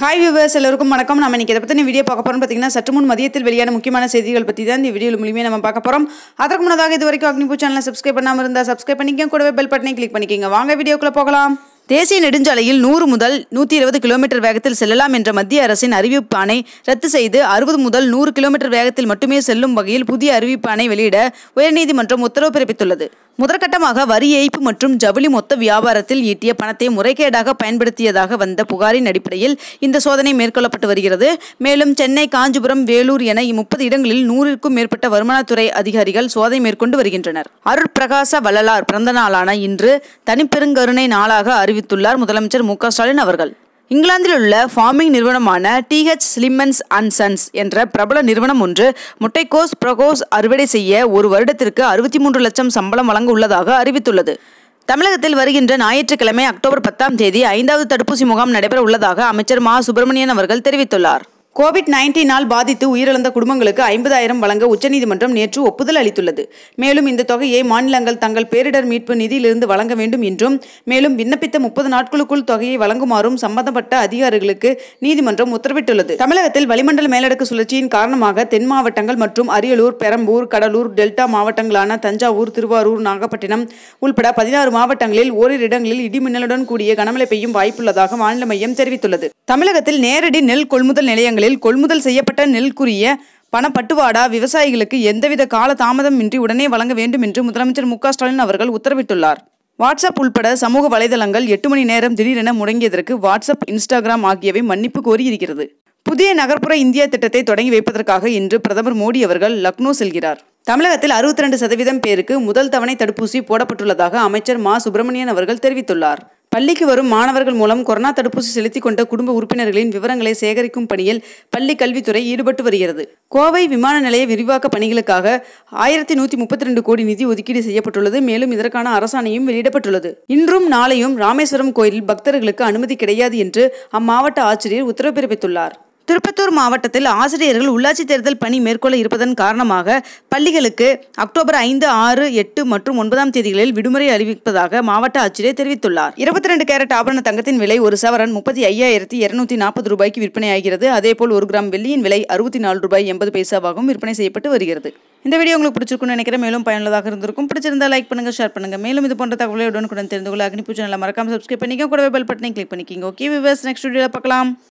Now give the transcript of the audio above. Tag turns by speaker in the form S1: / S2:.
S1: hi viewers எல்லோருக்கும் வணக்கம் நம்ம இன்றைக்கி இதை பற்றி வீடியோ பார்க்க போகிறோம் பார்த்தீங்கன்னா சற்று முன் மதியத்தில் வெளியான முக்கியமான செய்திகள் பற்றி தான் இந்த வீடியோ மூலியமே நம்ம பார்க்க போகிறோம் அதற்கு முன்னதாக இது வரைக்கும் அக்னிபூ சேனலில் சப்ஸ்கிரைப் பண்ணாமல் இருந்தால் சப்ஸ்கிரைப் பண்ணிக்கோங்க கூடவே பெல் பட்டனை கிளிக் பண்ணிக்கோங்க வாங்க வீடியோக்குள்ளே போகலாம் தேசிய நெடுஞ்சாலையில் நூறு முதல் நூற்றி இருபது கிலோமீட்டர் வேகத்தில் செல்லலாம் என்ற மத்திய அரசின் அறிவிப்பானை ரத்து செய்து அறுபது முதல் நூறு கிலோமீட்டர் வேகத்தில் மட்டுமே செல்லும் வகையில் புதிய அறிவிப்பானை வெளியிட உயர்நீதிமன்றம் உத்தரவு பிறப்பித்துள்ளது முதற்கட்டமாக வரி ஏய்ப்பு மற்றும் ஜவுளி மொத்த வியாபாரத்தில் ஈட்டிய பணத்தை முறைகேடாக பயன்படுத்தியதாக வந்த புகாரின் அடிப்படையில் இந்த சோதனை மேற்கொள்ளப்பட்டு வருகிறது மேலும் சென்னை காஞ்சிபுரம் வேலூர் என முப்பது இடங்களில் நூறிற்கும் மேற்பட்ட வருமானத்துறை அதிகாரிகள் சோதனை மேற்கொண்டு வருகின்றனர் அருட்பிரகாச வள்ளலார் பிறந்த நாளான இன்று தனிப்பெருங்கருணை நாளாக அறிவி தெரிவித்துள்ளார் முதலமைச்சர் மு ஸ்டாலின் அவர்கள் இங்கிலாந்தில் உள்ள ஃபார்மிங் நிறுவனமான டிஹெச் ஸ்லிம்மன்ஸ் அண்ட் சன்ஸ் என்ற பிரபல நிறுவனம் ஒன்று முட்டைக்கோஸ் ப்ரகோஸ் அறுவடை செய்ய ஒரு வருடத்திற்கு அறுபத்தி மூன்று லட்சம் சம்பளம் வழங்க உள்ளதாக அறிவித்துள்ளது தமிழகத்தில் வருகின்ற ஞாயிற்றுக்கிழமை அக்டோபர் பத்தாம் தேதி ஐந்தாவது தடுப்பூசி முகாம் நடைபெற உள்ளதாக அமைச்சர் மா சுப்பிரமணியன் அவர்கள் தெரிவித்துள்ளார் கோவிட் நைன்டீனால் பாதித்து உயிரிழந்த குடும்பங்களுக்கு ஐம்பதாயிரம் வழங்க உச்சநீதிமன்றம் நேற்று ஒப்புதல் அளித்துள்ளது மேலும் இந்த தொகையை மாநிலங்கள் தங்கள் பேரிடர் மீட்பு நிதியிலிருந்து வழங்க வேண்டும் என்றும் மேலும் விண்ணப்பித்த முப்பது நாட்களுக்குள் தொகையை வழங்குமாறும் சம்பந்தப்பட்ட அதிகாரிகளுக்கு நீதிமன்றம் உத்தரவிட்டுள்ளது தமிழகத்தில் வளிமண்டல மேலடுக்கு சுழற்சியின் காரணமாக தென் மாவட்டங்கள் மற்றும் அரியலூர் பெரம்பூர் கடலூர் டெல்டா மாவட்டங்களான தஞ்சாவூர் திருவாரூர் நாகப்பட்டினம் உள்பட பதினாறு மாவட்டங்களில் ஓரிரு இடங்களில் இடிமின்னலுடன் கூடிய கனமழை பெய்யும் வாய்ப்புள்ளதாக வானிலை மையம் தெரிவித்துள்ளது தமிழகத்தில் நேரடி நெல் கொள்முதல் நிலையங்களில் மாநிலங்களில் கொள்முதல் செய்யப்பட்ட நெல்குரிய பணப்பட்டுவாடா விவசாயிகளுக்கு எந்தவித கால தாமதமின்றி உடனே வழங்க வேண்டும் என்று முதலமைச்சர் மு ஸ்டாலின் அவர்கள் உத்தரவிட்டுள்ளார் வாட்ஸ்அப் உள்பட சமூக வலைதளங்கள் எட்டு மணி நேரம் திடீரென முடங்கியதற்கு வாட்ஸ்அப் இன்ஸ்டாகிராம் ஆகியவை மன்னிப்பு கோரியிருக்கிறது புதிய நகர்ப்புற இந்தியா திட்டத்தை தொடங்கி வைப்பதற்காக இன்று பிரதமர் மோடி அவர்கள் லக்னோ செல்கிறார் தமிழகத்தில் அறுபத்தி ரெண்டு சதவீதம் பேருக்கு முதல் தவணை தடுப்பூசி போடப்பட்டுள்ளதாக அமைச்சர் மா சுப்பிரமணியன் அவர்கள் தெரிவித்துள்ளார் பள்ளிக்கு வரும் மாணவர்கள் மூலம் கொரோனா தடுப்பூசி செலுத்திக் கொண்ட குடும்ப உறுப்பினர்களின் விவரங்களை சேகரிக்கும் பணியில் பள்ளி கல்வித்துறை ஈடுபட்டு வருகிறது கோவை விமான நிலைய விரிவாக்க பணிகளுக்காக ஆயிரத்தி நூற்றி முப்பத்தி ரெண்டு கோடி நிதி ஒதுக்கீடு செய்யப்பட்டுள்ளது மேலும் இதற்கான அரசாணையும் வெளியிடப்பட்டுள்ளது இன்றும் நாளையும் ராமேஸ்வரம் கோயிலில் பக்தர்களுக்கு அனுமதி கிடையாது என்று அம்மாவட்ட ஆட்சியர் உத்தரவு பிறப்பித்துள்ளார் திருப்பத்தூர் மாவட்டத்தில் ஆசிரியர்கள் உள்ளாட்சி தேர்தல் பணி மேற்கொள்ள இருப்பதன் காரணமாக பள்ளிகளுக்கு அக்டோபர் ஐந்து ஆறு எட்டு மற்றும் ஒன்பதாம் தேதிகளில் விடுமுறை அறிவிப்பதாக மாவட்ட ஆட்சியர் தெரிவித்துள்ளார் இருபத்தி ரெண்டு கேரட் ஆபரண தங்கத்தின் விலை ஒரு சவரன் முப்பத்தி ஐயாயிரத்தி இருநூத்தி நாற்பது ரூபாய்க்கு விற்பனையாகிறது அதேபோல் ஒரு கிராம் வெள்ளியின் விலை அறுபத்தி நாலு ரூபாய் எண்பது பைசாவாகவும் விற்பனை செய்யப்பட்டு வருகிறது இந்த வீடியோ உங்களுக்கு பிடிச்சிருக்கும்னு நினைக்கிறேன் மேலும் பயனுள்ளதாக இருந்திருக்கும் பிடிச்சிருந்தா லைக் பண்ணுங்க ஷேர் பண்ணுங்க மேலும் இது போன்ற தகவலை உடனுக்குடன் தெரிந்து கொள்ள அக்னி பூஜை மறக்காம சப்ஸ்கிரைப் பண்ணிக்க கூடவே பெல் பட்டனை கிளிக் பண்ணிக்கிங்க ஓகே விவர்ஸ் நெக்ஸ்ட் வீடியோவில் பார்க்கலாம்